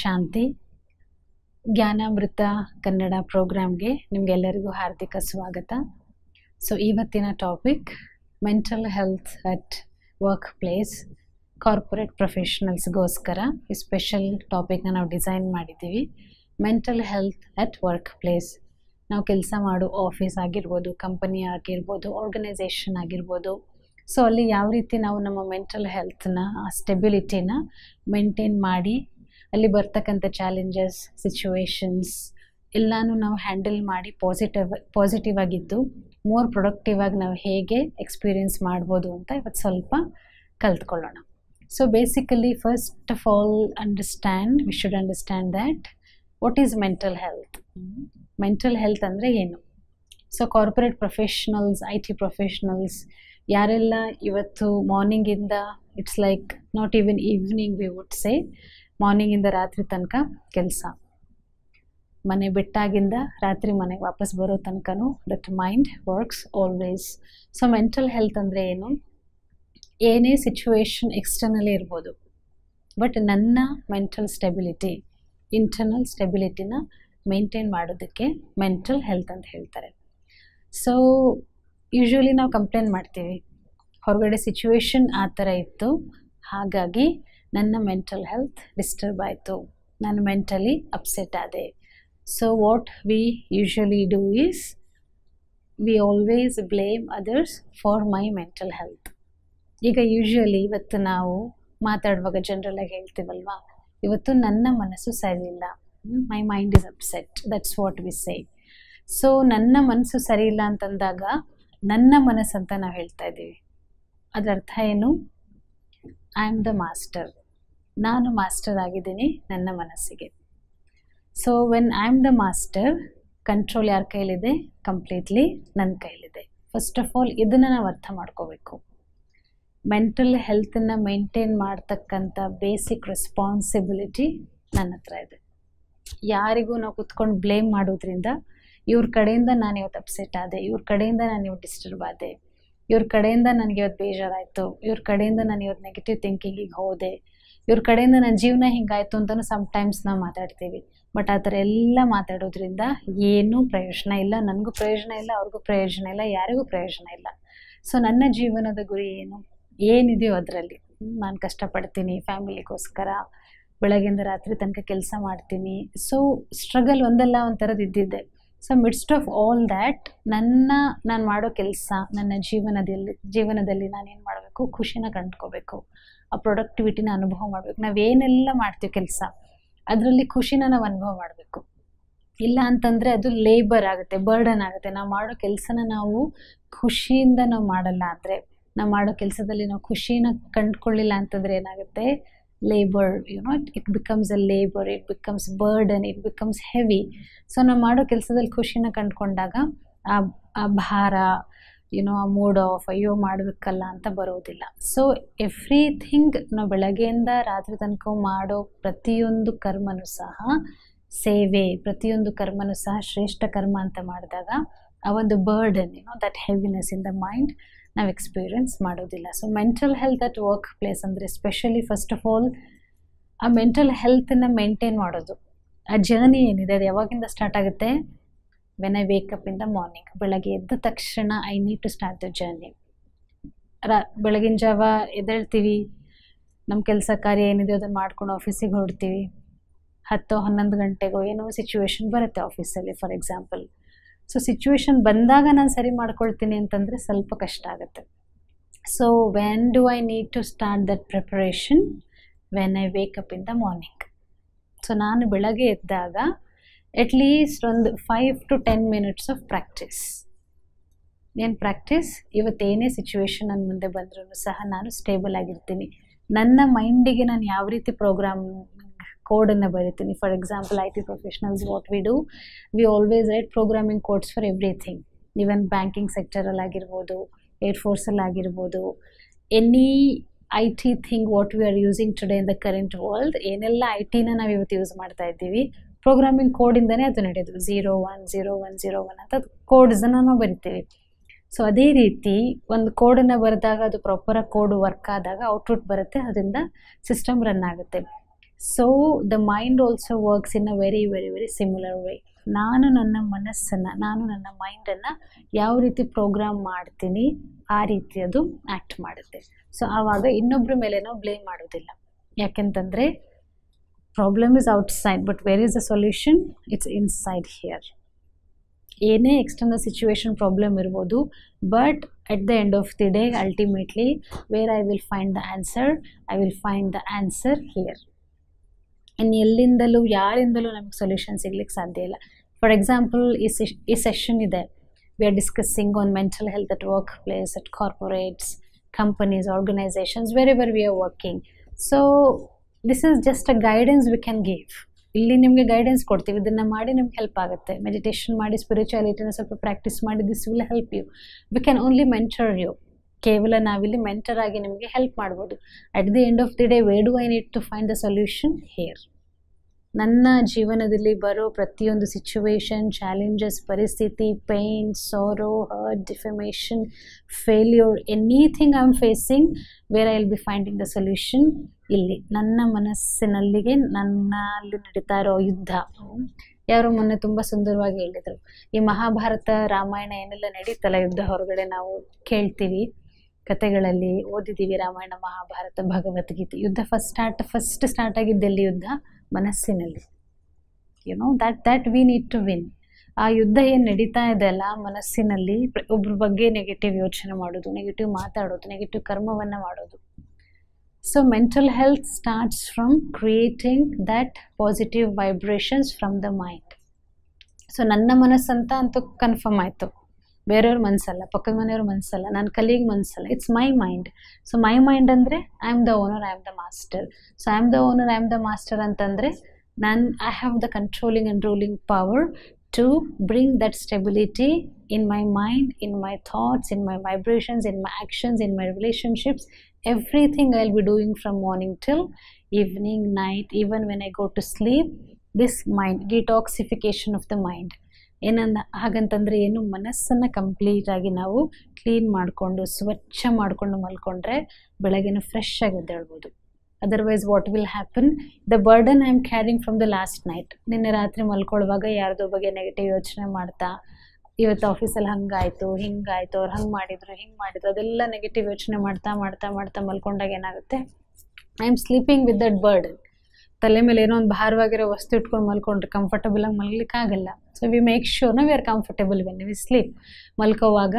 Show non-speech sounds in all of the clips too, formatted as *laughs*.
ಶಾಂತಿ ಜ್ಞಾನಾಮೃತ ಕನ್ನಡ ಪ್ರೋಗ್ರಾಮ್ಗೆ ನಿಮಗೆಲ್ಲರಿಗೂ ಹಾರ್ದಿಕ ಸ್ವಾಗತ ಸೊ ಇವತ್ತಿನ topic mental health at work place corporate ಪ್ರೊಫೆಷನಲ್ಸ್ಗೋಸ್ಕರ ಈ ಸ್ಪೆಷಲ್ ಟಾಪಿಕ್ನ ನಾವು ಡಿಸೈನ್ ಮಾಡಿದ್ದೀವಿ mental health at work place ನಾವು ಕೆಲಸ ಮಾಡೋ ಆಫೀಸ್ ಆಗಿರ್ಬೋದು ಕಂಪನಿ ಆಗಿರ್ಬೋದು ಆರ್ಗನೈಸೇಷನ್ ಆಗಿರ್ಬೋದು ಸೊ ಅಲ್ಲಿ ಯಾವ ರೀತಿ ನಾವು ನಮ್ಮ ಮೆಂಟಲ್ ಹೆಲ್ತ್ನ ಸ್ಟೆಬಿಲಿಟಿನ ಮೇಂಟೈನ್ ಮಾಡಿ ಅಲ್ಲಿ ಬರ್ತಕ್ಕಂಥ ಚಾಲೆಂಜಸ್ ಸಿಚುವೇಶನ್ಸ್ ಎಲ್ಲಾನು ನಾವು ಹ್ಯಾಂಡಲ್ ಮಾಡಿ ಪಾಸಿಟಿವ್ ಪಾಸಿಟಿವ್ ಆಗಿದ್ದು ಮೋರ್ ಪ್ರೊಡಕ್ಟಿವ್ ಆಗಿ ನಾವು ಹೇಗೆ ಎಕ್ಸ್ಪೀರಿಯೆನ್ಸ್ ಮಾಡ್ಬೋದು ಅಂತ ಇವತ್ತು ಸ್ವಲ್ಪ ಕಲ್ತ್ಕೊಳ್ಳೋಣ so basically first of all understand we should understand that what is mental health mental health ಅಂದರೆ ಏನು so corporate professionals I T professionals ಯಾರೆಲ್ಲ ಇವತ್ತು ಮಾರ್ನಿಂಗಿಂದ it's like not even evening we would say ಮಾರ್ನಿಂಗಿಂದ ರಾತ್ರಿ ತನಕ ಕೆಲಸ ಮನೆ ಬಿಟ್ಟಾಗಿಂದ ರಾತ್ರಿ ಮನೆಗೆ ವಾಪಸ್ ಬರೋ ತನಕನೂ that mind works always so mental health ಅಂದರೆ ಏನು ಏನೇ ಸಿಚುವೇಶನ್ ಎಕ್ಸ್ಟರ್ನಲ್ಲೇ ಇರ್ಬೋದು ಬಟ್ ನನ್ನ ಮೆಂಟಲ್ ಸ್ಟೆಬಿಲಿಟಿ ಇಂಟರ್ನಲ್ ಸ್ಟೆಬಿಲಿಟಿನ ಮೇಂಟೈನ್ ಮಾಡೋದಕ್ಕೆ ಮೆಂಟಲ್ ಹೆಲ್ತ್ ಅಂತ ಹೇಳ್ತಾರೆ ಸೊ ಯೂಶ್ವಲಿ ನಾವು ಕಂಪ್ಲೇಂಟ್ ಮಾಡ್ತೀವಿ ಹೊರಗಡೆ ಸಿಚುವೇಶನ್ ಆ ಥರ ಇತ್ತು ಹಾಗಾಗಿ ನನ್ನ ಮೆಂಟಲ್ ಹೆಲ್ತ್ ಡಿಸ್ಟರ್ಬ್ ಆಯಿತು ನಾನು ಮೆಂಟಲಿ ಅಪ್ಸೆಟ್ ಆದೆ so what we usually do is we always blame others for my mental health ಈಗ ಯೂಶ್ವಲಿ ಇವತ್ತು ನಾವು ಮಾತಾಡುವಾಗ ಜನರಲ್ಲಾಗಿ ಹೇಳ್ತೀವಲ್ವಾ ಇವತ್ತು ನನ್ನ ಮನಸ್ಸು ಸರಿ ಇಲ್ಲ my mind is upset that's what we say so ನನ್ನ ಮನಸ್ಸು ಸರಿ ಇಲ್ಲ ಅಂತಂದಾಗ ನನ್ನ ಮನಸ್ಸಂತ ಅಂತ ನಾವು ಹೇಳ್ತಾ ಇದ್ದೀವಿ ಅದರ ಅರ್ಥ ಏನು ಐ ಆಮ್ ದ ಮಾಸ್ಟರ್ ನಾನು ಮಾಸ್ಟರ್ ಆಗಿದ್ದೀನಿ ನನ್ನ ಮನಸ್ಸಿಗೆ so when I am the master control ಯಾರ ಕೈಲಿದೆ ಕಂಪ್ಲೀಟ್ಲಿ ನನ್ನ ಕೈಲಿದೆ ಫಸ್ಟ್ ಆಫ್ ಆಲ್ ಇದನ್ನು ನಾವು ಅರ್ಥ ಮಾಡ್ಕೋಬೇಕು ಮೆಂಟಲ್ ಹೆಲ್ತನ್ನು ಮೇಂಟೈನ್ ಮಾಡ್ತಕ್ಕಂಥ ಬೇಸಿಕ್ ರೆಸ್ಪಾನ್ಸಿಬಿಲಿಟಿ ನನ್ನ ಹತ್ರ ಇದೆ ಯಾರಿಗೂ ನಾವು ಕುತ್ಕೊಂಡು ಬ್ಲೇಮ್ ಮಾಡೋದ್ರಿಂದ ಇವ್ರ ಕಡೆಯಿಂದ ನಾನು ಇವತ್ತು ಅಪ್ಸೆಟ್ ಆದೆ ಇವ್ರ ಕಡೆಯಿಂದ ನಾನು ಇವತ್ತು ಡಿಸ್ಟರ್ಬ್ ಆದೆ ಇವ್ರ ಕಡೆಯಿಂದ ನನಗೆ ಇವತ್ತು ಬೇಜಾರಾಯಿತು ಇವ್ರ ಕಡೆಯಿಂದ ನಾನು ಇವತ್ತು ನೆಗೆಟಿವ್ ಥಿಂಕಿಂಗಿಗೆ ಹೋದೆ ಇವ್ರ ಕಡೆಯಿಂದ ನನ್ನ ಜೀವನ ಹಿಂಗಾಯ್ತು ಅಂತಲೂ ಸಮ್ಟೈಮ್ಸ್ ನಾವು ಮಾತಾಡ್ತೀವಿ ಬಟ್ ಆ ಥರ ಎಲ್ಲ ಮಾತಾಡೋದ್ರಿಂದ ಏನೂ ಪ್ರಯೋಜನ ಇಲ್ಲ ನನಗೂ ಪ್ರಯೋಜನ ಇಲ್ಲ ಅವ್ರಿಗೂ ಪ್ರಯೋಜನ ಇಲ್ಲ ಯಾರಿಗೂ ಪ್ರಯೋಜನ ಇಲ್ಲ ಸೊ ನನ್ನ ಜೀವನದ ಗುರಿ ಏನು ಏನಿದೆಯೋ ಅದರಲ್ಲಿ ನಾನು ಕಷ್ಟಪಡ್ತೀನಿ ಫ್ಯಾಮಿಲಿಗೋಸ್ಕರ ಬೆಳಗಿಂದ ರಾತ್ರಿ ತನಕ ಕೆಲಸ ಮಾಡ್ತೀನಿ ಸೊ ಸ್ಟ್ರಗಲ್ ಒಂದಲ್ಲ ಒಂಥರದ್ದು ಇದ್ದಿದ್ದೆ so midst of all that ನನ್ನ ನಾನು ಮಾಡೋ ಕೆಲಸ ನನ್ನ ಜೀವನದಲ್ಲಿ ಜೀವನದಲ್ಲಿ ನಾನು ಏನು ಮಾಡಬೇಕು ಖುಷಿನ ಕಂಡ್ಕೋಬೇಕು ಆ ಪ್ರೊಡಕ್ಟಿವಿಟಿನ ಅನುಭವ ಮಾಡಬೇಕು ನಾವೇನೆಲ್ಲ ಮಾಡ್ತೀವಿ ಕೆಲಸ ಅದರಲ್ಲಿ ಖುಷಿನ ನಾವು ಅನುಭವ ಮಾಡಬೇಕು ಇಲ್ಲ ಅಂತಂದರೆ ಅದು ಲೇಬರ್ ಆಗುತ್ತೆ ಬರ್ಡನ್ ಆಗುತ್ತೆ ನಾವು ಮಾಡೋ ಕೆಲಸನ ನಾವು ಖುಷಿಯಿಂದ ನಾವು ಮಾಡಲ್ಲ ಅಂದರೆ ನಾವು ಮಾಡೋ ಕೆಲಸದಲ್ಲಿ ನಾವು ಖುಷಿನ ಕಂಡುಕೊಳ್ಳಿಲ್ಲ ಅಂತಂದರೆ ಏನಾಗುತ್ತೆ labour you it it becomes a labour it becomes burden it becomes heavy so ನಾವು ಮಾಡೋ ಕೆಲಸದಲ್ಲಿ ಖುಷಿನ ಕಂಡುಕೊಂಡಾಗ ಆ ಭಾರ ನೋ ಆ ಮೂಡ್ ಆಫ್ ಅಯ್ಯೋ ಮಾಡಬೇಕಲ್ಲ ಅಂತ ಬರೋದಿಲ್ಲ ಸೊ ಎವ್ರಿಥಿಂಗ್ ನಾವು ಬೆಳಗ್ಗೆಯಿಂದ ರಾತ್ರಿ ತನಕ ಮಾಡೋ ಪ್ರತಿಯೊಂದು ಕರ್ಮನೂ ಸಹ ಸೇವೆ ಪ್ರತಿಯೊಂದು ಕರ್ಮನೂ ಸಹ ಶ್ರೇಷ್ಠ ಕರ್ಮ ಅಂತ ಮಾಡಿದಾಗ ಆ ಒಂದು burden you know that heaviness in the mind ನಾವು ಎಕ್ಸ್ಪೀರಿಯೆನ್ಸ್ ಮಾಡೋದಿಲ್ಲ so mental health at work place ಅಂದರೆ ಸ್ಪೆಷಲಿ ಫಸ್ಟ್ ಆಫ್ ಆಲ್ ಆ ಮೆಂಟಲ್ ಹೆಲ್ತನ್ನು ಮೇಂಟೈನ್ ಮಾಡೋದು ಆ ಜರ್ನಿ ಏನಿದೆ ಅದು ಯಾವಾಗಿಂದ ಸ್ಟಾರ್ಟ್ ಆಗುತ್ತೆ when I wake up in the morning ಬೆಳಗ್ಗೆ ಎದ್ದ ತಕ್ಷಣ I need to start the journey ರಾ ಬೆಳಗಿನ ಜಾವ ಎದ್ದೇಳ್ತೀವಿ ನಮ್ಮ ಕೆಲಸ ಕಾರ್ಯ ಏನಿದೆ ಅದನ್ನು ಮಾಡ್ಕೊಂಡು ಆಫೀಸಿಗೆ ಹೊರಡ್ತೀವಿ ಹತ್ತೋ ಹನ್ನೊಂದು ಗಂಟೆಗೋ ಏನೋ ಸಿಚುವೇಶನ್ ಬರುತ್ತೆ ಆಫೀಸಲ್ಲಿ ಫಾರ್ ಎಕ್ಸಾಂಪಲ್ ಸೊ ಸಿಚುವೇಶನ್ ಬಂದಾಗ ನಾನು ಸರಿ ಮಾಡ್ಕೊಳ್ತೀನಿ ಅಂತಂದರೆ ಸ್ವಲ್ಪ ಕಷ್ಟ ಆಗುತ್ತೆ so when do I need to start that preparation when I wake up in the morning so ನಾನು ಬೆಳಗ್ಗೆ ಎದ್ದಾಗ ಅಟ್ಲೀಸ್ಟ್ ಒಂದು five to ten minutes of practice ಏನು ಪ್ರಾಕ್ಟೀಸ್ ಇವತ್ತೇನೇ ಸಿಚುವೇಶನ್ ನನ್ನ ಮುಂದೆ ಬಂದರೂ ಸಹ ನಾನು ಸ್ಟೇಬಲ್ ಆಗಿರ್ತೀನಿ ನನ್ನ ಮೈಂಡಿಗೆ ನಾನು ಯಾವ ರೀತಿ ಪ್ರೋಗ್ರಾಮ್ ಕೋಡನ್ನು ಬರಿತೀನಿ for example I T professionals what we do we always write programming codes for everything even banking ಸೆಕ್ಟರಲ್ಲಿ ಆಗಿರ್ಬೋದು ಏರ್ ಫೋರ್ಸಲ್ಲಿ ಆಗಿರ್ಬೋದು any I T thing what we are using today in the current world ಏನೆಲ್ಲ ಐ ಟಿನ ನಾವು ಇವತ್ತು use ಮಾಡ್ತಾ ಇದ್ದೀವಿ ಪ್ರೋಗ್ರಾಮಿಂಗ್ ಕೋಡಿಂದನೇ ಅದು ನಡೆಯೋದು zero one zero one zero one ಅಂತ ಕೋಡ್ಸನ್ನು ನಾವು ಬರಿತೀವಿ ಸೊ ಅದೇ ರೀತಿ ಒಂದು ಕೋಡನ್ನು ಬರೆದಾಗ ಅದು ಪ್ರಾಪರಾಗಿ ಕೋಡ್ ವರ್ಕ್ ಆದಾಗ ಔಟ್ಪುಟ್ ಬರುತ್ತೆ ಅದರಿಂದ ಸಿಸ್ಟಮ್ ರನ್ ಆಗುತ್ತೆ so the mind also works in a very very very similar way ನಾನು ನನ್ನ ಮನಸ್ಸನ್ನು ನಾನು ನನ್ನ ಮೈಂಡನ್ನು ಯಾವ ರೀತಿ ಪ್ರೋಗ್ರಾಮ್ ಮಾಡ್ತೀನಿ ಆ ರೀತಿ ಅದು ಆ್ಯಕ್ಟ್ ಮಾಡುತ್ತೆ ಸೊ ಆವಾಗ ಇನ್ನೊಬ್ಬರ ಮೇಲೆ ನಾವು ಬ್ಲೇಮ್ ಮಾಡೋದಿಲ್ಲ ಯಾಕೆಂತಂದರೆ problem is outside but where is the solution it's inside here ಏನೇ ಎಕ್ಸ್ಟರ್ನಲ್ ಸಿಚುವೇಶನ್ ಪ್ರಾಬ್ಲಮ್ ಇರ್ಬೋದು but at the end of the day ultimately where I will find the answer I will find the answer here ಇನ್ನು ಎಲ್ಲಿಂದಲೂ ಯಾರಿಂದಲೂ ನಮಗೆ solution ಸಿಗ್ಲಿಕ್ಕೆ ಸಾಧ್ಯ ಇಲ್ಲ for example ಈ ಸೆಷ್ ಈ ಸೆಷನ್ ಇದೆ we are discussing on mental health at work place at corporates companies organisations wherever we are working so this is just a guidance we can give ಇಲ್ಲಿ ನಿಮಗೆ guidance ಕೊಡ್ತೀವಿ ಇದನ್ನು ಮಾಡಿ ನಿಮ್ಗೆ help ಆಗುತ್ತೆ ಮೆಡಿಟೇಷನ್ ಮಾಡಿ ಸ್ಪಿರಿಚುಯಾಲಿಟಿನ ಸ್ವಲ್ಪ ಪ್ರಾಕ್ಟೀಸ್ ಮಾಡಿ this will help you we can only mentor you ಕೇವಲ ನಾವಿಲ್ಲಿ ಮೆಂಟರ್ ಆಗಿ ನಿಮಗೆ ಹೆಲ್ಪ್ ಮಾಡ್ಬೋದು at the end of the day where do I need to find the solution here ನನ್ನ ಜೀವನದಲ್ಲಿ ಬರೋ ಪ್ರತಿಯೊಂದು ಸಿಚುವೇಶನ್ ಚಾಲೆಂಜಸ್ ಪರಿಸ್ಥಿತಿ pain sorrow hurt defamation failure anything I am facing where I will be finding the solution ಇಲ್ಲಿ ನನ್ನ ಮನಸ್ಸಿನಲ್ಲಿಗೆ ನನ್ನಲ್ಲಿ ನಡೀತಾ ಇರೋ ಯುದ್ಧ ಯಾರು ಮೊನ್ನೆ ತುಂಬ ಸುಂದರವಾಗಿ ಹೇಳಿದರು ಈ ಮಹಾಭಾರತ ರಾಮಾಯಣ ಏನೆಲ್ಲ ನಡೀತಲ್ಲ ಯುದ್ಧ ಹೊರಗಡೆ ನಾವು ಕೇಳ್ತೀವಿ ಕಥೆಗಳಲ್ಲಿ ಓದಿದ್ದೀವಿ ರಾಮಾಯಣ ಮಹಾಭಾರತ ಭಗವದ್ಗೀತೆ ಯುದ್ಧ ಫಸ್ಟ್ ಸ್ಟಾರ್ಟ್ ಫಸ್ಟ್ ಸ್ಟಾರ್ಟ್ ಆಗಿದ್ದೆಲ್ಲಿ ಯುದ್ಧ ಮನಸ್ಸಿನಲ್ಲಿ you know that that we need to win ಆ ಯುದ್ಧ ಏನು ನಡೀತಾ ಇದೆ ಅಲ್ಲ ಮನಸ್ಸಿನಲ್ಲಿ ಒಬ್ಬರ ಬಗ್ಗೆ ನೆಗೆಟಿವ್ ಯೋಚನೆ ಮಾಡೋದು ನೆಗೆಟಿವ್ ಮಾತಾಡೋದು ನೆಗೆಟಿವ್ ಕರ್ಮವನ್ನು ಮಾಡೋದು so mental health starts from creating that positive vibrations from the mind so ನನ್ನ ಮನಸ್ಸಂತ ಅಂತೂ ಕನ್ಫರ್ಮ್ ಆಯಿತು ಬೇರೆಯವ್ರ ಮನಸ್ಸಲ್ಲ ಪಕ್ಕದ ಮನೆಯವ್ರ ಮನಸ್ಸಲ್ಲ ನನ್ನ ಕಲೀಗ್ ಮನಸ್ಸಲ್ಲ it's my mind so my mind ಅಂದರೆ I am the owner I am the master so I am the owner I am the master ಅಂತಂದರೆ ನಾನು I have the controlling and ruling power to bring that stability in my mind, in my thoughts, in my vibrations, in my actions, in my relationships. Everything I'll be doing from morning till evening, night, even when I go to sleep. This mind detoxification of the mind. ಏನನ್ನ ಹಾಗಂತಂದ್ರೆ ಏನು ಮನಸ್ಸನ್ನು ಕಂಪ್ಲೀಟಾಗಿ ನಾವು clean ಮಾಡಿಕೊಂಡು ಸ್ವಚ್ಛ ಮಾಡ್ಕೊಂಡು ಮಲ್ಕೊಂಡ್ರೆ ಬೆಳಗ್ಗೆನ fresh ಆಗಿ ಹೇಳ್ಬೋದು otherwise what will happen the burden I am carrying from the last night ನಿನ್ನೆ ರಾತ್ರಿ ಮಲ್ಕೊಳ್ಳುವಾಗ ಯಾರ್ದೋ ಬಗ್ಗೆ ನೆಗೆಟಿವ್ ಯೋಚನೆ ಮಾಡ್ತಾ ಇವತ್ತು ಆಫೀಸಲ್ಲಿ ಹಂಗಾಯ್ತು ಹಿಂಗಾಯಿತು ಅವ್ರು ಹಂಗೆ ಮಾಡಿದ್ರು ಹಿಂಗೆ ಮಾಡಿದ್ರು ಅದೆಲ್ಲ ನೆಗೆಟಿವ್ ಯೋಚನೆ ಮಾಡ್ತಾ ಮಾಡ್ತಾ ಮಾಡ್ತಾ ಮಲ್ಕೊಂಡಾಗ ಏನಾಗುತ್ತೆ I am sleeping with that burden ತಲೆ ಮೇಲೆ ಏನೋ ಒಂದು ಭಾರವಾಗಿರೋ ವಸ್ತು ಇಟ್ಕೊಂಡು ಮಲ್ಕೊಂಡ್ರೆ ಕಂಫರ್ಟಬಲ್ ಆಗಿ ಮಲ್ಲಿಕ್ಕಾಗಲ್ಲ so we make sure we are comfortable when we sleep ಮಲ್ಕೋವಾಗ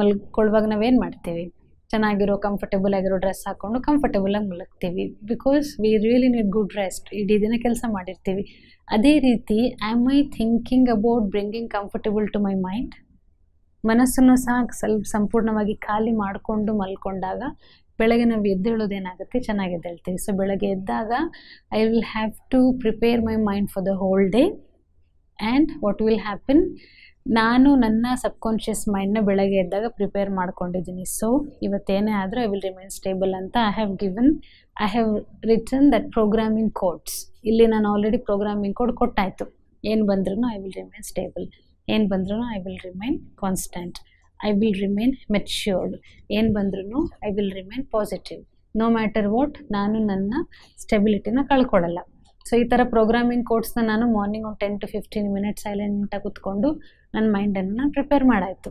ಮಲ್ಕೊಳ್ಳುವಾಗ ನಾವೇನು ಮಾಡ್ತೀವಿ ಚೆನ್ನಾಗಿರೋ ಕಂಫರ್ಟಬಲ್ ಆಗಿರೋ ಡ್ರೆಸ್ ಹಾಕ್ಕೊಂಡು ಕಂಫರ್ಟಬಲಾಗಿ ಮಲಗ್ತೀವಿ because we really need good rest ಇಡೀ ದಿನ ಕೆಲಸ ಮಾಡಿರ್ತೀವಿ ಅದೇ ರೀತಿ am I thinking about bringing comfortable to my mind ಮನಸ್ಸನ್ನು ಸಹ ಸ್ವಲ್ಪ ಸಂಪೂರ್ಣವಾಗಿ ಖಾಲಿ ಮಾಡಿಕೊಂಡು ಮಲ್ಕೊಂಡಾಗ ಬೆಳಗ್ಗೆ ನಾವು ಏನಾಗುತ್ತೆ ಚೆನ್ನಾಗಿ ಎದ್ದೇಳ್ತೀವಿ ಸೊ ಬೆಳಗ್ಗೆ ಎದ್ದಾಗ I will have to prepare my mind for the whole day and what will happen ನಾನು ನನ್ನ ಸಬ್ಕಾನ್ಷಿಯಸ್ ಮೈಂಡ್ನ ಬೆಳಗ್ಗೆ ಎದ್ದಾಗ ಪ್ರಿಪೇರ್ ಮಾಡ್ಕೊಂಡಿದ್ದೀನಿ ಸೊ ಇವತ್ತೇನೇ ಆದರೂ ಐ ವಿಲ್ ರಿಮೈನ್ ಸ್ಟೇಬಲ್ ಅಂತ I have given I have written that programming codes ಇಲ್ಲಿ ನಾನು ಆಲ್ರೆಡಿ ಪ್ರೋಗ್ರಾಮಿಂಗ್ ಕೋಡ್ ಕೊಟ್ಟಾಯಿತು ಏನು ಬಂದ್ರೂ ಐ ವಿಲ್ ರಿಮೈನ್ ಸ್ಟೇಬಲ್ ಏನು ಬಂದ್ರೂ I will remain constant I will remain matured ಏನು ಬಂದ್ರೂ I will remain positive no matter what ನಾನು ನನ್ನ ಸ್ಟೆಬಿಲಿಟಿನ ಕಳ್ಕೊಳ್ಳಲ್ಲ ಸೊ ಈ ಥರ ಪ್ರೋಗ್ರಾಮಿಂಗ್ ಕೋರ್ಸ್ನ ನಾನು ಮಾರ್ನಿಂಗ್ ಒಂದು ಟೆನ್ ಟು ಫಿಫ್ಟೀನ್ ಮಿನಿಟ್ಸ್ ಸೈಲೆಂಟಾಗಿ ಕೂತ್ಕೊಂಡು ನನ್ನ ಮೈಂಡನ್ನು ನಾನು ಪ್ರಿಪೇರ್ ಮಾಡಾಯಿತು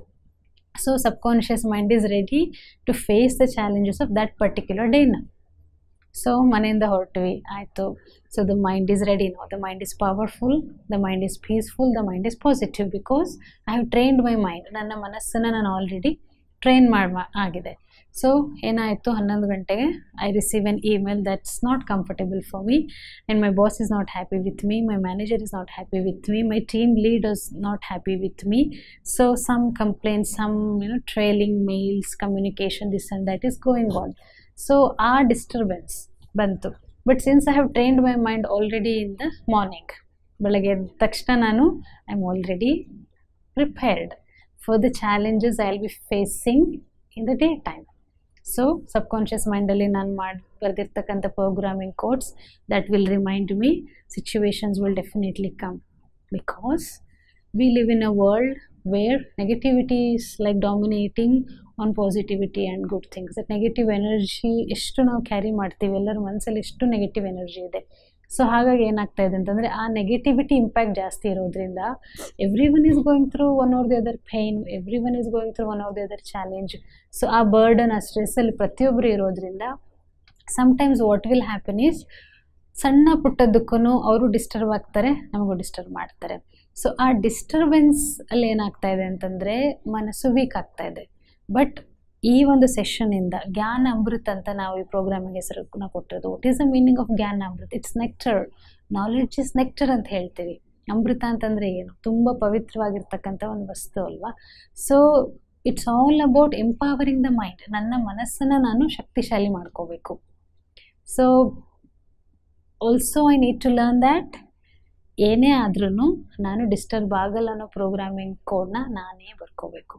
so subconscious mind is ready to face the challenges of that particular ಡೇನ ಸೊ ಮನೆಯಿಂದ ಹೊರಟ್ವಿ ಆಯಿತು So the mind is ready now, the mind is powerful, the mind is peaceful, the mind is positive because I have trained my mind. ನನ್ನ ಮನಸ್ಸನ್ನು ನಾನು already train ಮಾಡ ಆಗಿದೆ so ಏನಾಯಿತು ಹನ್ನೊಂದು ಗಂಟೆಗೆ I receive an email that's not comfortable for me and my boss is not happy with me my manager is not happy with me my team lead is not happy with me so some complaint some you know trailing mails communication this and that is going on so ಆ disturbance ಬಂತು but since i have trained my mind already in the morning balage takshana nanu i am already prepared for the challenges i'll be facing in the daytime so subconscious mind alli nan maadirthakanta programming codes that will remind me situations will definitely come because we live in a world where negativity is like dominating on positivity and good things negative energy ಎಷ್ಟು ನಾವು carry ಮಾಡ್ತೀವಿ ಎಲ್ಲರ ಮನಸ್ಸಲ್ಲಿ ಎಷ್ಟು negative energy ಇದೆ so ಹಾಗಾಗಿ ಏನಾಗ್ತಾ ಇದೆ ಅಂತಂದರೆ ಆ ನೆಗೆಟಿವಿಟಿ ಇಂಪ್ಯಾಕ್ಟ್ ಜಾಸ್ತಿ ಇರೋದ್ರಿಂದ every one is going through one or the other pain every one is going through one or the other challenge so ಆ ಬರ್ಡನ್ ಆ ಸ್ಟ್ರೆಸ್ಸಲ್ಲಿ ಪ್ರತಿಯೊಬ್ಬರು ಇರೋದ್ರಿಂದ sometimes what will happen is ಸಣ್ಣ ಪುಟ್ಟದಕ್ಕೂ ಅವರು ಡಿಸ್ಟರ್ಬ್ ಆಗ್ತಾರೆ ನಮಗೂ ಡಿಸ್ಟರ್ಬ್ ಮಾಡ್ತಾರೆ ಸೊ ಆ ಡಿಸ್ಟರ್ಬೆನ್ಸ್ ಅಲ್ಲಿ ಏನಾಗ್ತಾ ಇದೆ ಅಂತಂದರೆ ಮನಸ್ಸು ವೀಕ್ ಆಗ್ತಾ ಇದೆ ಬಟ್ ಈ ಒಂದು ಸೆಷನ್ನಿಂದ ಜ್ಞಾನ ಅಮೃತ್ ಅಂತ ನಾವು ಈ ಪ್ರೋಗ್ರಾಮಿಗೆ ಹೆಸರನ್ನು ಕೊಟ್ಟಿರೋದು what is the meaning of Gyan Amrit it's nectar knowledge is nectar ಅಂತ ಹೇಳ್ತೀವಿ ಅಮೃತ ಅಂತಂದರೆ ಏನು ತುಂಬ ಪವಿತ್ರವಾಗಿರ್ತಕ್ಕಂಥ ಒಂದು ವಸ್ತು ಅಲ್ವಾ so it's all about empowering the mind ನನ್ನ ಮನಸ್ಸನ್ನು ನಾನು ಶಕ್ತಿಶಾಲಿ ಮಾಡ್ಕೋಬೇಕು so also I need to learn that ಏನೇ ಆದ್ರೂ ನಾನು ಡಿಸ್ಟರ್ಬ್ ಆಗಲ್ಲ ಅನ್ನೋ ಪ್ರೋಗ್ರಾಮಿಂಗ್ ಕೋಡ್ನ ನಾನೇ ಬರ್ಕೋಬೇಕು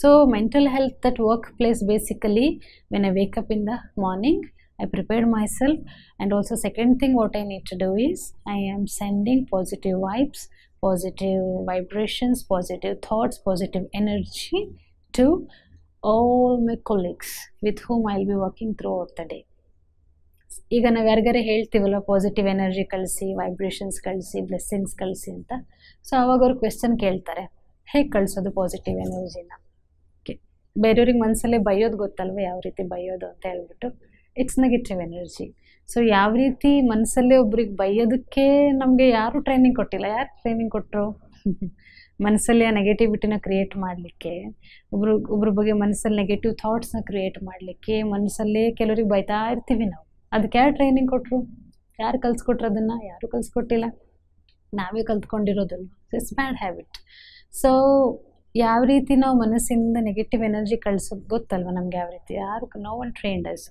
so mental health that workplace basically when I wake up in the morning I prepare myself and also second thing what I need to do is I am sending positive vibes, positive vibrations, positive thoughts, positive energy to all my colleagues with whom I will be working throughout the day. ಈಗ ನಾವು ಯಾರಿಗಾರ ಹೇಳ್ತೀವಲ್ಲ positive energy ಕಳಿಸಿ vibrations ಕಳಿಸಿ blessings ಕಳಿಸಿ ಅಂತ so ಅವಾಗ ಅವ್ರು ಕ್ವೆಶನ್ ಕೇಳ್ತಾರೆ ಹೇಗೆ ಕಳಿಸೋದು ಪಾಸಿಟಿವ್ ಎನರ್ಜಿನ ಓಕೆ ಬೇರೆಯವ್ರಿಗೆ ಮನಸ್ಸಲ್ಲೇ ಬೈಯೋದು ಗೊತ್ತಲ್ವ ಯಾವ ರೀತಿ ಬೈಯೋದು ಅಂತ ಹೇಳ್ಬಿಟ್ಟು ಇಟ್ಸ್ ನೆಗೆಟಿವ್ ಎನರ್ಜಿ ಸೊ ಯಾವ ರೀತಿ ಮನಸ್ಸಲ್ಲೇ ಒಬ್ರಿಗೆ ಬೈಯೋದಕ್ಕೆ ನಮಗೆ ಯಾರೂ ಟ್ರೈನಿಂಗ್ ಕೊಟ್ಟಿಲ್ಲ ಯಾರು ಟ್ರೈನಿಂಗ್ ಕೊಟ್ಟರು *laughs* ಮನಸ್ಸಲ್ಲಿ ಆ ನೆಗೆಟಿವಿಟಿನ ಕ್ರಿಯೇಟ್ ಮಾಡಲಿಕ್ಕೆ ಒಬ್ರು ಒಬ್ರ ಬಗ್ಗೆ ಮನಸ್ಸಲ್ಲಿ ನೆಗೆಟಿವ್ ಥಾಟ್ಸ್ನ ಕ್ರಿಯೇಟ್ ಮಾಡಲಿಕ್ಕೆ ಮನಸ್ಸಲ್ಲೇ ಕೆಲವರಿಗೆ ಬೈತಾ ಇರ್ತೀವಿ ನಾವು ಅದಕ್ಕೆ ಯಾರು ಟ್ರೈನಿಂಗ್ ಕೊಟ್ಟರು ಯಾರು ಕಲಿಸ್ಕೊಟ್ರು ಅದನ್ನು ಯಾರು ಕಲ್ಸ್ಕೊಟ್ಟಿಲ್ಲ ನಾವೇ ಕಲ್ತ್ಕೊಂಡಿರೋದಲ್ಲ ಇಟ್ಸ್ ಬ್ಯಾಡ್ ಹ್ಯಾಬಿಟ್ ಸೊ ಯಾವ ರೀತಿ ನಾವು ಮನಸ್ಸಿಂದ ನೆಗೆಟಿವ್ ಎನರ್ಜಿ ಕಳ್ಸೋದು ಗೊತ್ತಲ್ವ ನಮ್ಗೆ ಯಾವ ರೀತಿ ಯಾರು no one trained us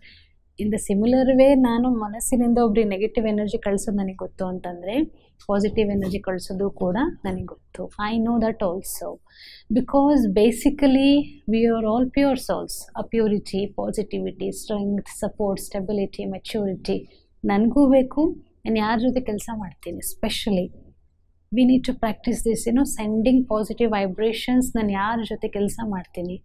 in the similar way ನಾನು ಮನಸ್ಸಿನಿಂದ ಒಬ್ಬರು ನೆಗೆಟಿವ್ ಎನರ್ಜಿ ಕಳಿಸೋದು ನನಗೆ ಗೊತ್ತು ಅಂತಂದರೆ ಪಾಸಿಟಿವ್ ಎನರ್ಜಿ ಕಳಿಸೋದು ಕೂಡ ನನಗೆ ಗೊತ್ತು I know that also because basically we are all pure souls uh purity positivity strength support stability maturity ನನಗೂ ಬೇಕು ನಾನು ಯಾರ ಜೊತೆ ಕೆಲಸ ಮಾಡ್ತೀನಿ specially we need to practise this ಏನು ಸೆಂಡಿಂಗ್ ಪಾಸಿಟಿವ್ ವೈಬ್ರೇಷನ್ಸ್ ನಾನು ಯಾರ ಜೊತೆ ಕೆಲಸ ಮಾಡ್ತೀನಿ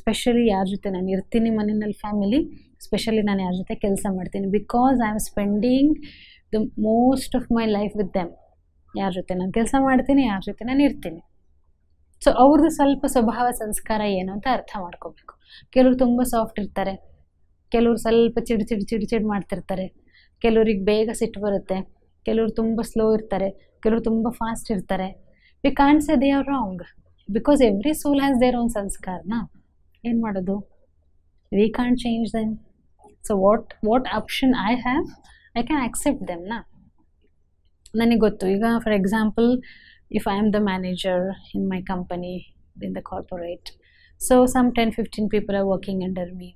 ಸ್ಪೆಷಲಿ ಯಾರ ಜೊತೆ ನಾನು ಇರ್ತೀನಿ ಮನೆಯಲ್ಲಿ ಫ್ಯಾಮಿಲಿ ಸ್ಪೆಷಲಿ ನಾನು ಯಾರ ಜೊತೆ ಕೆಲಸ ಮಾಡ್ತೀನಿ because I am spending the most of my life with them ಯಾರ ಜೊತೆ ನಾನು ಕೆಲಸ ಮಾಡ್ತೀನಿ ಯಾರ ಜೊತೆ ನಾನು ಇರ್ತೀನಿ ಸೊ ಅವ್ರದ್ದು ಸ್ವಲ್ಪ ಸ್ವಭಾವ ಸಂಸ್ಕಾರ ಏನು ಅಂತ ಅರ್ಥ ಮಾಡ್ಕೋಬೇಕು ಕೆಲವ್ರು ತುಂಬ ಸಾಫ್ಟ್ ಇರ್ತಾರೆ ಕೆಲವ್ರು ಸ್ವಲ್ಪ ಚಿಡ್ ಚಿಡ್ ಚಿಡ್ ಚಿಡ್ ಮಾಡ್ತಿರ್ತಾರೆ ಕೆಲವ್ರಿಗೆ ಬೇಗ ಸಿಟ್ಟು ಬರುತ್ತೆ ಕೆಲವ್ರು ತುಂಬ ಸ್ಲೋ ಇರ್ತಾರೆ ಕೆಲವ್ರು ತುಂಬ ಫಾಸ್ಟ್ ಇರ್ತಾರೆ we can't say they are wrong because every soul has their own ಸಂಸ್ಕಾರನ ಏನು ಮಾಡೋದು we can't change then so what what option I have I can accept them ನಾ ನನಗೆ ಗೊತ್ತು ಈಗ for example if I am the manager in my company in the corporate so some ten fifteen people are working under me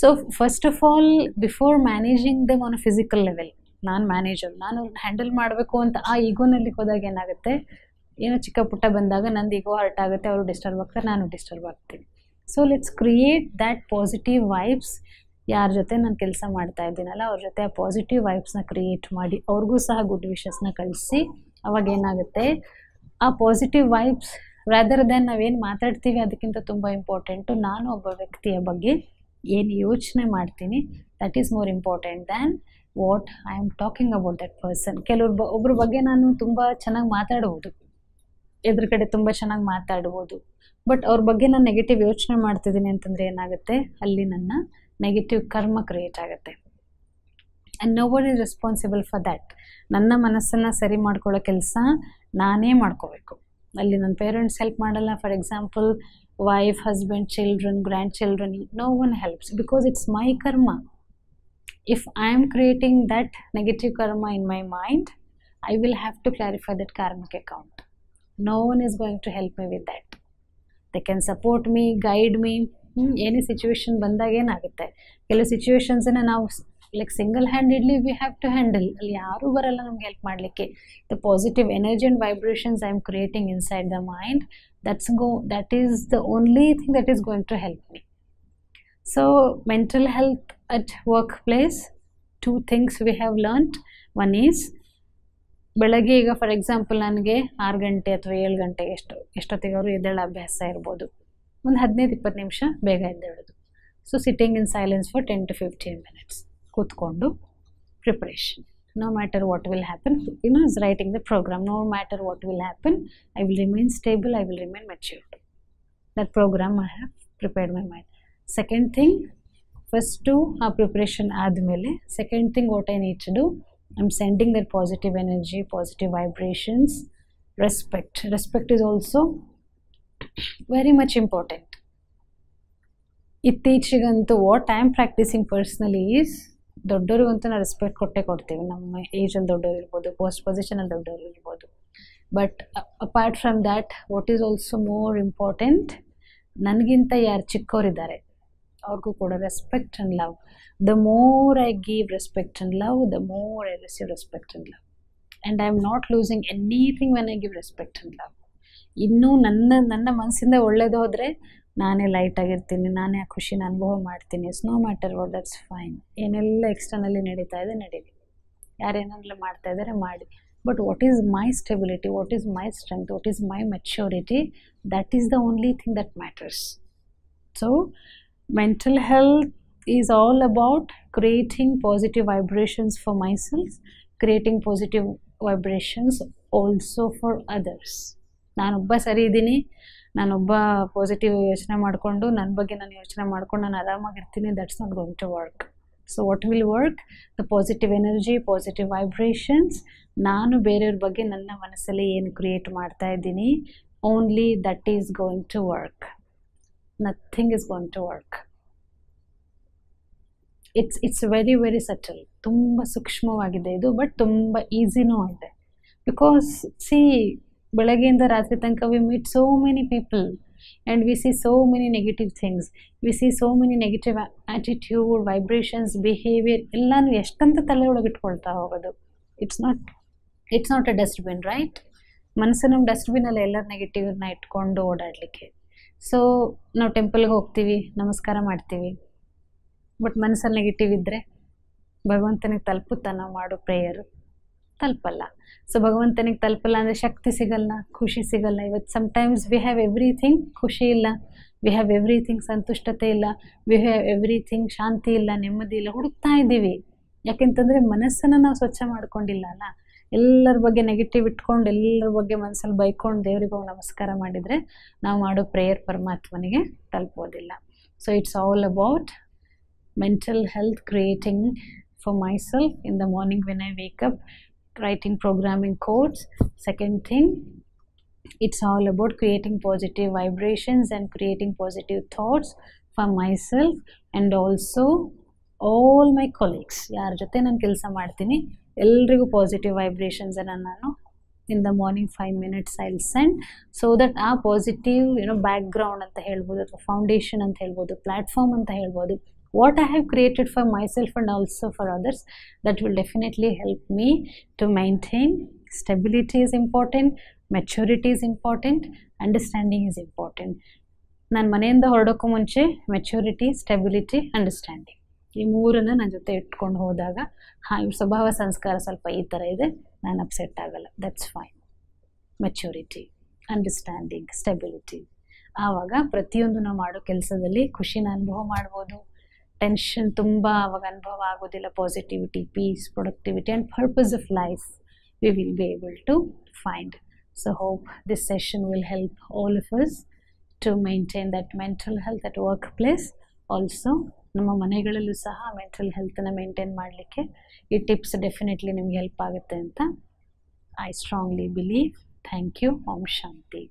so first of all before managing them on a physical level ನಾನು manager ನಾನು handle ಮಾಡಬೇಕು ಅಂತ ಆ ಈಗೋನಲ್ಲಿ ಹೋದಾಗ ಏನಾಗುತ್ತೆ ಏನೋ ಚಿಕ್ಕ ಪುಟ್ಟ ಬಂದಾಗ ನಂದು ಈಗೋ ಹರ್ಟ್ ಆಗುತ್ತೆ ಅವರು ಡಿಸ್ಟರ್ಬ್ ಆಗ್ತಾರೆ ನಾನು ಡಿಸ್ಟರ್ಬ್ ಆಗ್ತೀನಿ so let's create that positive vibes ಯಾರ ಜೊತೆ ನಾನು ಕೆಲಸ ಮಾಡ್ತಾ ಇದ್ದೀನಲ್ಲ ಅವ್ರ ಜೊತೆ ಆ ಪಾಸಿಟಿವ್ ವೈಬ್ಸ್ನ ಕ್ರಿಯೇಟ್ ಮಾಡಿ ಅವ್ರಿಗೂ ಸಹ ಗುಡ್ ವಿಶಸ್ನ ಕಳಿಸಿ ಅವಾಗ ಏನಾಗುತ್ತೆ ಆ ಪಾಸಿಟಿವ್ ವೈಬ್ಸ್ ವೆದರ್ ದೆನ್ ನಾವೇನು ಮಾತಾಡ್ತೀವಿ ಅದಕ್ಕಿಂತ ತುಂಬ ಇಂಪಾರ್ಟೆಂಟು ನಾನು ಒಬ್ಬ ವ್ಯಕ್ತಿಯ ಬಗ್ಗೆ ಏನು ಯೋಚನೆ ಮಾಡ್ತೀನಿ that is more important than what I am talking about that person ಕೆಲವ್ರು ಬ ಒಬ್ಬರ ಬಗ್ಗೆ ನಾನು ತುಂಬ ಚೆನ್ನಾಗಿ ಮಾತಾಡ್ಬೋದು ಎದುರು ಕಡೆ ತುಂಬ ಚೆನ್ನಾಗಿ ಮಾತಾಡ್ಬೋದು ಬಟ್ ಅವ್ರ ಬಗ್ಗೆ ನಾನು ನೆಗೆಟಿವ್ ಯೋಚನೆ ಮಾಡ್ತಿದ್ದೀನಿ ಅಂತಂದರೆ ಏನಾಗುತ್ತೆ ಅಲ್ಲಿ ನನ್ನ ನೆಗೆಟಿವ್ ಕರ್ಮ ಕ್ರಿಯೇಟ್ ಆಗುತ್ತೆ and no is responsible for that ನನ್ನ ಮನಸ್ಸನ್ನು ಸರಿ ಮಾಡ್ಕೊಳ್ಳೋ ಕೆಲಸ ನಾನೇ ಮಾಡ್ಕೋಬೇಕು ಅಲ್ಲಿ ನನ್ನ ಪೇರೆಂಟ್ಸ್ ಹೆಲ್ಪ್ ಮಾಡಲ್ಲ for example wife husband children grandchildren no one helps because it's my karma if I am creating that negative karma in my mind I will have to clarify that karmic account no one is going to help me with that they can support me guide me ಏನೇ situation ಬಂದಾಗ ಏನಾಗುತ್ತೆ ಕೆಲವು ಸಿಚುವೇಶನ್ಸನ್ನು ನಾವು like single handedly we have to handle ಅಲ್ಲಿ ಯಾರೂ ಬರಲ್ಲ ನಮ್ಗೆ ಹೆಲ್ಪ್ ಮಾಡಲಿಕ್ಕೆ the positive energy and vibrations I am creating inside the mind that's go that is the only thing that is going to help me so mental health at work workplace two things we have learned one is ಬೆಳಗ್ಗೆ ಈಗ for example ನನಗೆ ಆರು ಗಂಟೆ ಅಥವಾ ಏಳು ಗಂಟೆ ಎಷ್ಟು ಎಷ್ಟೊತ್ತಿಗೆ ಅವರು ಎದ್ದೇಳ ಅಭ್ಯಾಸ ಇರ್ಬೋದು ಒಂದು ಹದಿನೈದು ಇಪ್ಪತ್ತು ನಿಮಿಷ ಬೇಗ ಎದ್ದೇಳೋದು so sitting in silence for ten to fifteen minutes ಕೂತ್ಕೊಂಡು preparation no matter what will happen you know is writing the program no matter what will happen i will remain stable i will remain mature. that program i have prepared my mind second thing first two our preparation admele second thing what i need to do i'm sending that positive energy positive vibrations respect respect is also very much important ಇತ್ತೀಚೆಗಂತೂ what I am practising personally is ದೊಡ್ಡೋರಿಗಂತೂ ನಾವು respect ಕೊಟ್ಟೇ ಕೊಡ್ತೀವಿ ನಮ್ಮ ಏಜಲ್ಲಿ ದೊಡ್ಡೋರು ಇರ್ಬೋದು post ಪೊಸಿಷನಲ್ಲಿ ದೊಡ್ಡೋರು ಇರ್ಬೋದು but apart from that what is also more important ನನಗಿಂತ ಯಾರು ಚಿಕ್ಕವರಿದ್ದಾರೆ ಅವ್ರಿಗೂ ಕೂಡ respect and love the more I give respect and love the more I receive respect and love and I am not losing anything when I give respect and love ಇನ್ನೂ ನನ್ನ ನನ್ನ ಮನಸ್ಸಿಂದ ಒಳ್ಳೇದು ಹೋದರೆ ನಾನೇ ಲೈಟಾಗಿರ್ತೀನಿ ನಾನೇ ಆ ಖುಷಿನ ಅನುಭವ ಮಾಡ್ತೀನಿ so no matter what that's fine ಏನೆಲ್ಲ ಎಕ್ಸ್ಟರ್ನಲ್ಲಿ ನಡೀತಾ ಇದೆ ನಡೀಲಿ ಯಾರೇನೆಲ್ಲ ಮಾಡ್ತಾ ಇದ್ದಾರೆ ಮಾಡಿ but what is my stability what is my strength what is my maturity that is the only thing that matters so mental health is all about creating positive vibrations for myself creating positive vibrations also for others ನಾನೊಬ್ಬ ಸರಿ ಇದ್ದೀನಿ ನಾನೊಬ್ಬ positive ಯೋಚನೆ ಮಾಡಿಕೊಂಡು ನನ್ನ ಬಗ್ಗೆ ನಾನು ಯೋಚನೆ ಮಾಡ್ಕೊಂಡು ನಾನು ಆರಾಮಾಗಿರ್ತೀನಿ that's not going to work so what will work the positive energy positive vibrations ನಾನು ಬೇರೆಯವ್ರ ಬಗ್ಗೆ ನನ್ನ ಮನಸ್ಸಲ್ಲಿ ಏನು ಕ್ರಿಯೇಟ್ ಮಾಡ್ತಾ ಇದ್ದೀನಿ only that is going to work nothing is going to work it's it's very very subtle ತುಂಬ ಸೂಕ್ಷ್ಮವಾಗಿದೆ ಇದು ಬಟ್ ತುಂಬ ಈಸಿನೂ ಇದೆ ಬಿಕಾಸ್ ಸಿ ಬೆಳಗ್ಗೆಯಿಂದ ರಾತ್ರಿ ತನಕ we meet so many people and we see so many negative things we see so many negative attitude vibrations behaviour ಎಲ್ಲನೂ ಎಷ್ಟಂತ ತಲೆ ಒಳಗೆ ಇಟ್ಕೊಳ್ತಾ ಹೋಗೋದು it's not it's not a dustbin right ಮನಸ್ಸು ನಮ್ಮ ಡಸ್ಟ್ಬಿನಲ್ಲಿ ಎಲ್ಲ ನೆಗೆಟಿವ್ನ ಇಟ್ಕೊಂಡು ಓಡಾಡಲಿಕ್ಕೆ ಸೊ ನಾವು ಟೆಂಪಲ್ಗೆ ಹೋಗ್ತೀವಿ ನಮಸ್ಕಾರ ಮಾಡ್ತೀವಿ ಬಟ್ ಮನಸ್ಸಲ್ಲಿ ನೆಗೆಟಿವ್ ಇದ್ದರೆ ಭಗವಂತನಿಗೆ ತಲುಪುತ್ತ ನಾವು ಮಾಡೋ ಪ್ರೇಯರು ತಲುಪಲ್ಲ ಸೊ ಭಗವಂತನಿಗೆ ತಲುಪಲ್ಲ ಅಂದರೆ ಶಕ್ತಿ ಸಿಗಲ್ಲ ಖುಷಿ ಸಿಗಲ್ಲ ಇವತ್ತು ಸಮ್ಟೈಮ್ಸ್ ವಿ ಹ್ಯಾವ್ ಎವ್ರಿಥಿಂಗ್ ಖುಷಿ ಇಲ್ಲ ವಿ ಹ್ಯಾವ್ ಎವ್ರಿಥಿಂಗ್ ಸಂತುಷ್ಟತೆ ಇಲ್ಲ ವಿ ಹ್ಯಾವ್ ಎವ್ರಿಥಿಂಗ್ ಶಾಂತಿ ಇಲ್ಲ ನೆಮ್ಮದಿ ಇಲ್ಲ ಹುಡುಕ್ತಾ ಇದ್ದೀವಿ ಯಾಕೆಂತಂದರೆ ಮನಸ್ಸನ್ನು ನಾವು ಸ್ವಚ್ಛ ಮಾಡ್ಕೊಂಡಿಲ್ಲ ಅಲ್ಲ ಎಲ್ಲರ ಬಗ್ಗೆ ನೆಗೆಟಿವ್ ಇಟ್ಕೊಂಡು ಎಲ್ಲರ ಬಗ್ಗೆ ಮನಸ್ಸಲ್ಲಿ ಬೈಕೊಂಡು ದೇವರಿಗೆ ನಮಸ್ಕಾರ ಮಾಡಿದರೆ ನಾವು ಮಾಡೋ ಪ್ರೇಯರ್ ಪರಮಾತ್ಮನಿಗೆ ತಲುಪೋದಿಲ್ಲ so it's all about mental health creating for my in the morning when I wake up writing programming codes second thing it's all about creating positive vibrations and creating positive thoughts for myself and also all my colleagues ಯಾರ ಜೊತೆ ನಾನು ಕೆಲಸ ಮಾಡ್ತೀನಿ ಎಲ್ರಿಗೂ positive ವೈಬ್ರೇಷನ್ಸನ್ನು ನಾನು in the morning five minutes I'll send so that ಆ positive ಏನೋ ಬ್ಯಾಕ್ ಗ್ರೌಂಡ್ ಅಂತ ಹೇಳ್ಬೋದು ಅಥವಾ ಫೌಂಡೇಶನ್ ಅಂತ ಹೇಳ್ಬೋದು ಪ್ಲ್ಯಾಟ್ಫಾರ್ಮ್ ಅಂತ ಹೇಳ್ಬೋದು what I have created for myself and also for others that will definitely help me to maintain stability is important maturity is important understanding is important ನಾನು ಮನೆಯಿಂದ ಹೊರಡೋಕ್ಕೂ ಮುಂಚೆ ಮೆಚುರಿಟಿ ಸ್ಟೆಬಿಲಿಟಿ ಅಂಡರ್ಸ್ಟ್ಯಾಂಡಿಂಗ್ ಈ ಮೂರನ್ನು ನನ್ನ ಜೊತೆ ಇಟ್ಕೊಂಡು ಹೋದಾಗ ಹಾಂ ಇವ್ರ ಸ್ವಭಾವ ಸಂಸ್ಕಾರ ಸ್ವಲ್ಪ ಈ ಥರ ಇದೆ ನಾನು ಅಪ್ಸೆಟ್ ಆಗಲ್ಲ that's fine maturity understanding stability ಆವಾಗ ಪ್ರತಿಯೊಂದು ನಾವು ಮಾಡೋ ಕೆಲಸದಲ್ಲಿ ಖುಷಿನ ಅನುಭವ ಮಾಡ್ಬೋದು ಟೆನ್ಷನ್ ತುಂಬ ಅವಾಗ ಅನುಭವ ಆಗೋದಿಲ್ಲ positivity peace productivity and purpose of life we will be able to find so hope this session will help all of us to maintain that mental health at work workplace also ನಮ್ಮ ಮನೆಗಳಲ್ಲೂ ಸಹ mental ಹೆಲ್ತನ್ನು maintain ಮಾಡಲಿಕ್ಕೆ ಈ tips definitely ನಿಮ್ಗೆ help ಆಗುತ್ತೆ ಅಂತ I strongly believe thank you Om Shanti